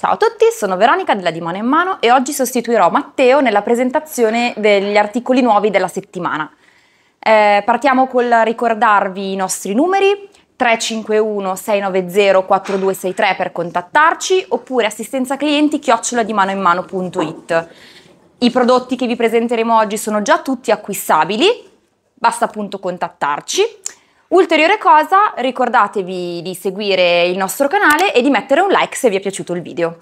Ciao a tutti, sono Veronica della Di Mano in Mano e oggi sostituirò Matteo nella presentazione degli articoli nuovi della settimana. Eh, partiamo col ricordarvi i nostri numeri 351 690 4263 per contattarci oppure assistenza clienti chioccioladimanoinmano.it. I prodotti che vi presenteremo oggi sono già tutti acquistabili, basta appunto contattarci. Ulteriore cosa, ricordatevi di seguire il nostro canale e di mettere un like se vi è piaciuto il video.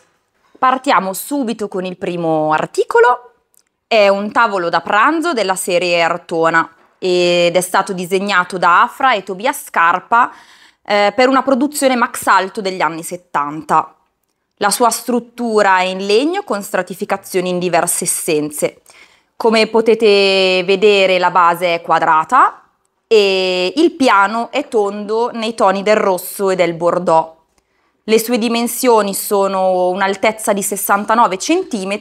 Partiamo subito con il primo articolo. È un tavolo da pranzo della serie Artona ed è stato disegnato da Afra e Tobia Scarpa eh, per una produzione max alto degli anni 70. La sua struttura è in legno con stratificazioni in diverse essenze. Come potete vedere la base è quadrata e il piano è tondo nei toni del rosso e del bordeaux. Le sue dimensioni sono un'altezza di 69 cm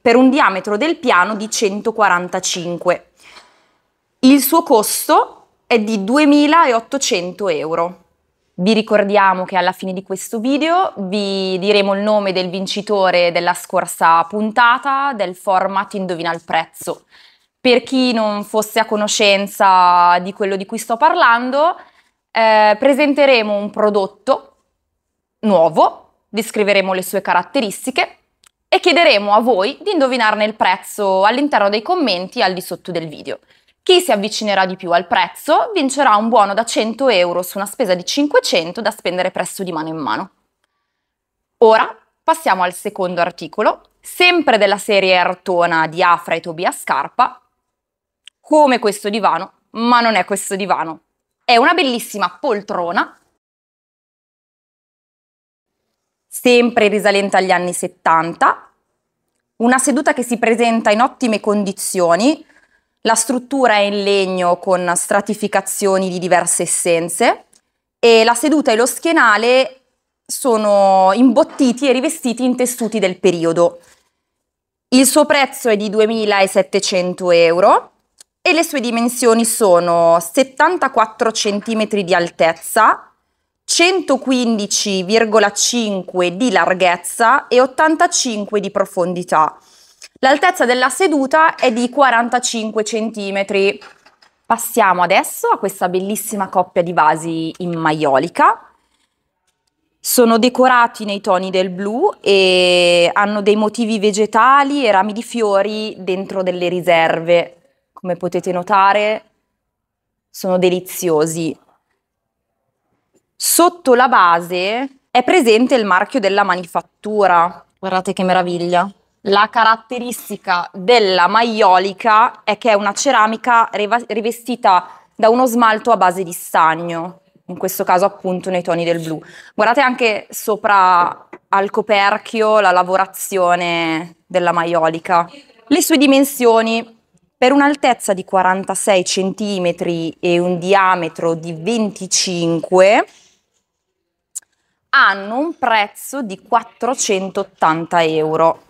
per un diametro del piano di 145. Il suo costo è di 2.800 euro. Vi ricordiamo che alla fine di questo video vi diremo il nome del vincitore della scorsa puntata del format Indovina il prezzo. Per chi non fosse a conoscenza di quello di cui sto parlando, eh, presenteremo un prodotto nuovo, descriveremo le sue caratteristiche e chiederemo a voi di indovinarne il prezzo all'interno dei commenti al di sotto del video. Chi si avvicinerà di più al prezzo vincerà un buono da 100 euro su una spesa di 500 da spendere presso di mano in mano. Ora passiamo al secondo articolo, sempre della serie Artona di Afra e Tobia Scarpa, come questo divano, ma non è questo divano. È una bellissima poltrona, sempre risalente agli anni 70, una seduta che si presenta in ottime condizioni, la struttura è in legno con stratificazioni di diverse essenze e la seduta e lo schienale sono imbottiti e rivestiti in tessuti del periodo. Il suo prezzo è di 2.700 euro e le sue dimensioni sono 74 cm di altezza, 115,5 di larghezza e 85 di profondità. L'altezza della seduta è di 45 cm. Passiamo adesso a questa bellissima coppia di vasi in maiolica. Sono decorati nei toni del blu e hanno dei motivi vegetali e rami di fiori dentro delle riserve come potete notare sono deliziosi. Sotto la base è presente il marchio della manifattura. Guardate che meraviglia. La caratteristica della maiolica è che è una ceramica rivestita da uno smalto a base di stagno, in questo caso appunto nei toni del blu. Guardate anche sopra al coperchio la lavorazione della maiolica. Le sue dimensioni per un'altezza di 46 cm e un diametro di 25 hanno un prezzo di 480 euro.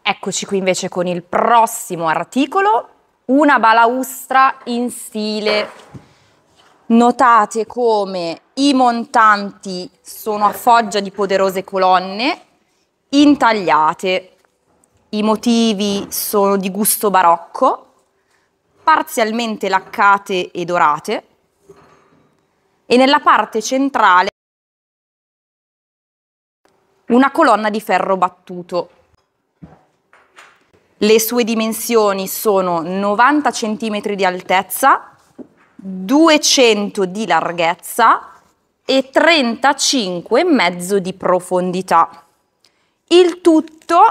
Eccoci qui invece con il prossimo articolo, una balaustra in stile. Notate come i montanti sono a foggia di poderose colonne intagliate. I motivi sono di gusto barocco parzialmente laccate e dorate e nella parte centrale una colonna di ferro battuto. Le sue dimensioni sono 90 cm di altezza, 200 di larghezza e 35 mezzo di profondità. Il tutto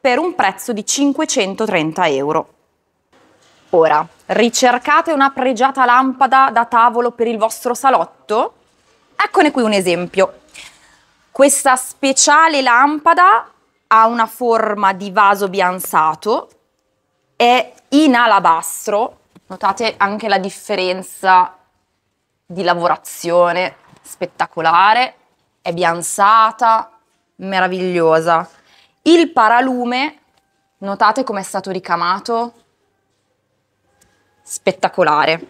per un prezzo di 530 euro. Ora, ricercate una pregiata lampada da tavolo per il vostro salotto? Eccone qui un esempio. Questa speciale lampada ha una forma di vaso bianzato, è in alabastro, notate anche la differenza di lavorazione spettacolare, è bianzata, meravigliosa. Il paralume, notate come è stato ricamato? spettacolare.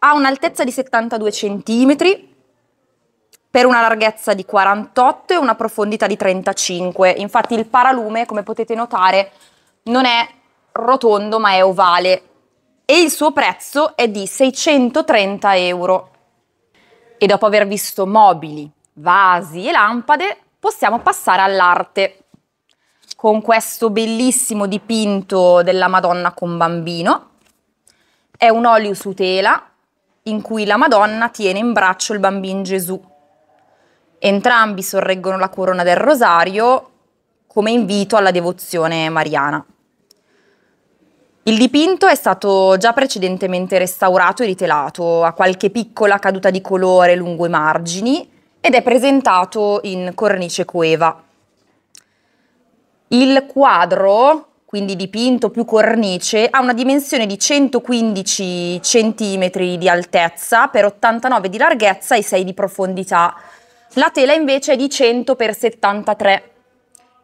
Ha un'altezza di 72 cm per una larghezza di 48 e una profondità di 35. Infatti il paralume, come potete notare, non è rotondo ma è ovale e il suo prezzo è di 630 euro. E dopo aver visto mobili, vasi e lampade, possiamo passare all'arte. Con questo bellissimo dipinto della Madonna con bambino, è un olio su tela in cui la Madonna tiene in braccio il bambino Gesù. Entrambi sorreggono la corona del rosario come invito alla devozione mariana. Il dipinto è stato già precedentemente restaurato e ritelato, ha qualche piccola caduta di colore lungo i margini ed è presentato in cornice coeva. Il quadro quindi dipinto più cornice, ha una dimensione di 115 cm di altezza per 89 di larghezza e 6 di profondità. La tela invece è di 100 x 73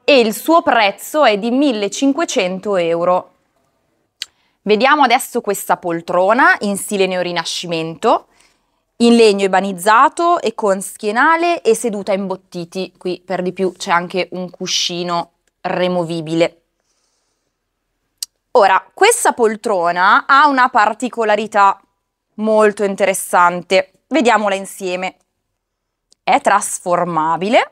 e il suo prezzo è di 1500 euro. Vediamo adesso questa poltrona in stile neorinascimento, in legno ebanizzato e con schienale e seduta imbottiti. Qui per di più c'è anche un cuscino removibile. Ora, questa poltrona ha una particolarità molto interessante. Vediamola insieme. È trasformabile.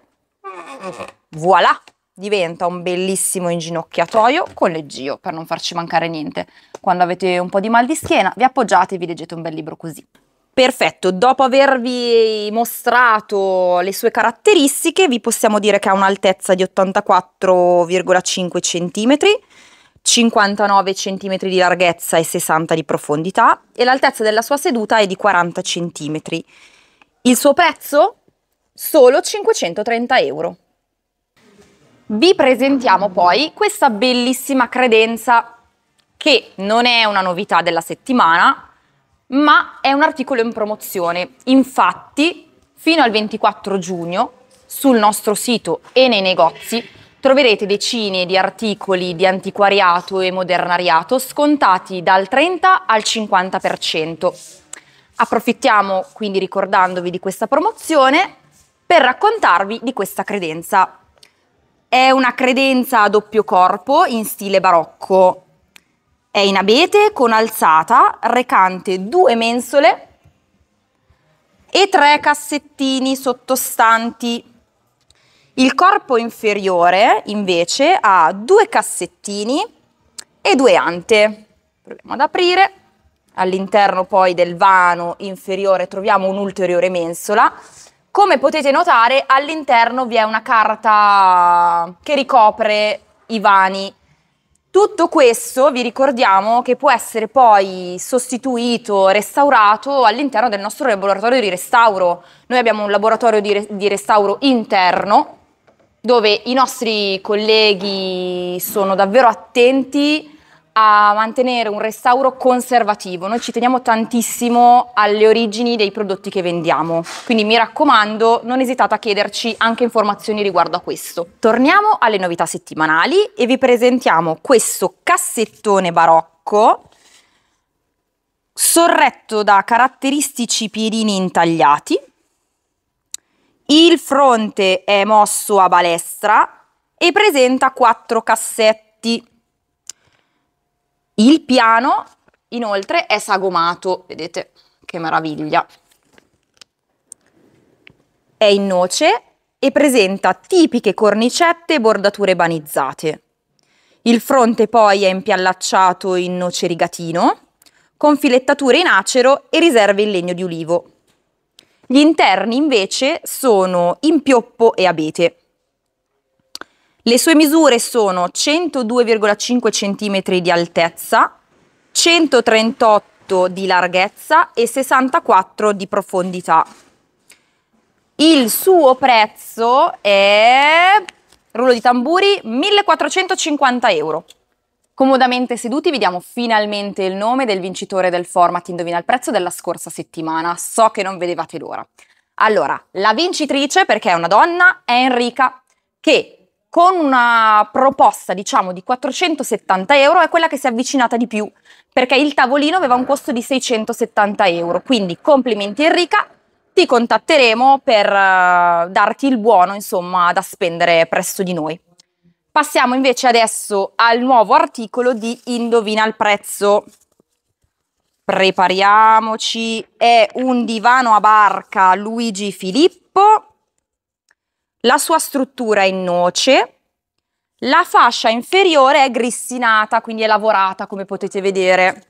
Voilà! Diventa un bellissimo inginocchiatoio con leggio per non farci mancare niente. Quando avete un po' di mal di schiena, vi appoggiate e vi leggete un bel libro così. Perfetto, dopo avervi mostrato le sue caratteristiche, vi possiamo dire che ha un'altezza di 84,5 cm 59 cm di larghezza e 60 di profondità e l'altezza della sua seduta è di 40 cm. Il suo prezzo? Solo 530 euro. Vi presentiamo poi questa bellissima credenza che non è una novità della settimana, ma è un articolo in promozione. Infatti, fino al 24 giugno sul nostro sito e nei negozi troverete decine di articoli di antiquariato e modernariato scontati dal 30 al 50%. Approfittiamo quindi ricordandovi di questa promozione per raccontarvi di questa credenza. È una credenza a doppio corpo in stile barocco. È in abete con alzata, recante due mensole e tre cassettini sottostanti il corpo inferiore invece ha due cassettini e due ante. Proviamo ad aprire. All'interno poi del vano inferiore troviamo un'ulteriore mensola. Come potete notare all'interno vi è una carta che ricopre i vani tutto questo, vi ricordiamo, che può essere poi sostituito, restaurato all'interno del nostro laboratorio di restauro. Noi abbiamo un laboratorio di, re di restauro interno dove i nostri colleghi sono davvero attenti a mantenere un restauro conservativo. Noi ci teniamo tantissimo alle origini dei prodotti che vendiamo, quindi mi raccomando non esitate a chiederci anche informazioni riguardo a questo. Torniamo alle novità settimanali e vi presentiamo questo cassettone barocco sorretto da caratteristici piedini intagliati il fronte è mosso a balestra e presenta quattro cassetti. Il piano inoltre è sagomato, vedete che meraviglia. È in noce e presenta tipiche cornicette e bordature banizzate. Il fronte poi è impiallacciato in noce rigatino, con filettature in acero e riserve in legno di ulivo. Gli interni invece sono in pioppo e abete. Le sue misure sono 102,5 cm di altezza, 138 di larghezza e 64 di profondità. Il suo prezzo è, rullo di tamburi, 1450 euro. Comodamente seduti vediamo finalmente il nome del vincitore del format Indovina il prezzo della scorsa settimana. So che non vedevate l'ora. Allora, la vincitrice, perché è una donna, è Enrica, che con una proposta, diciamo, di 470 euro è quella che si è avvicinata di più, perché il tavolino aveva un costo di 670 euro. Quindi complimenti Enrica, ti contatteremo per uh, darti il buono, insomma, da spendere presso di noi. Passiamo invece adesso al nuovo articolo di Indovina il prezzo. Prepariamoci, è un divano a barca Luigi Filippo, la sua struttura è in noce, la fascia inferiore è grissinata, quindi è lavorata come potete vedere.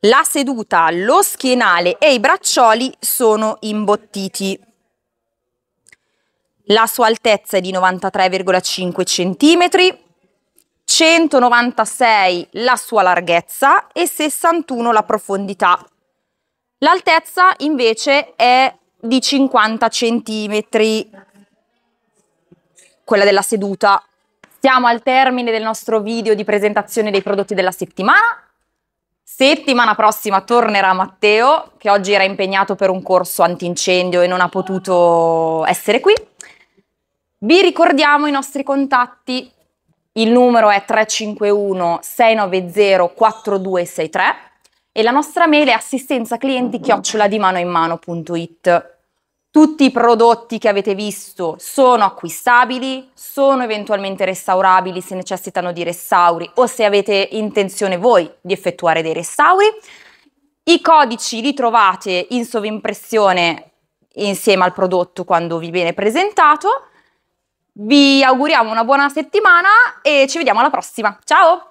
La seduta, lo schienale e i braccioli sono imbottiti la sua altezza è di 93,5 cm, 196 la sua larghezza e 61 la profondità. L'altezza invece è di 50 cm, quella della seduta. Siamo al termine del nostro video di presentazione dei prodotti della settimana. Settimana prossima tornerà Matteo, che oggi era impegnato per un corso antincendio e non ha potuto essere qui. Vi ricordiamo i nostri contatti. Il numero è 351 690 4263 e la nostra mail è assistenza clienti Tutti i prodotti che avete visto sono acquistabili, sono eventualmente restaurabili se necessitano di restauri o se avete intenzione voi di effettuare dei restauri. I codici li trovate in sovrimpressione insieme al prodotto quando vi viene presentato vi auguriamo una buona settimana e ci vediamo alla prossima. Ciao!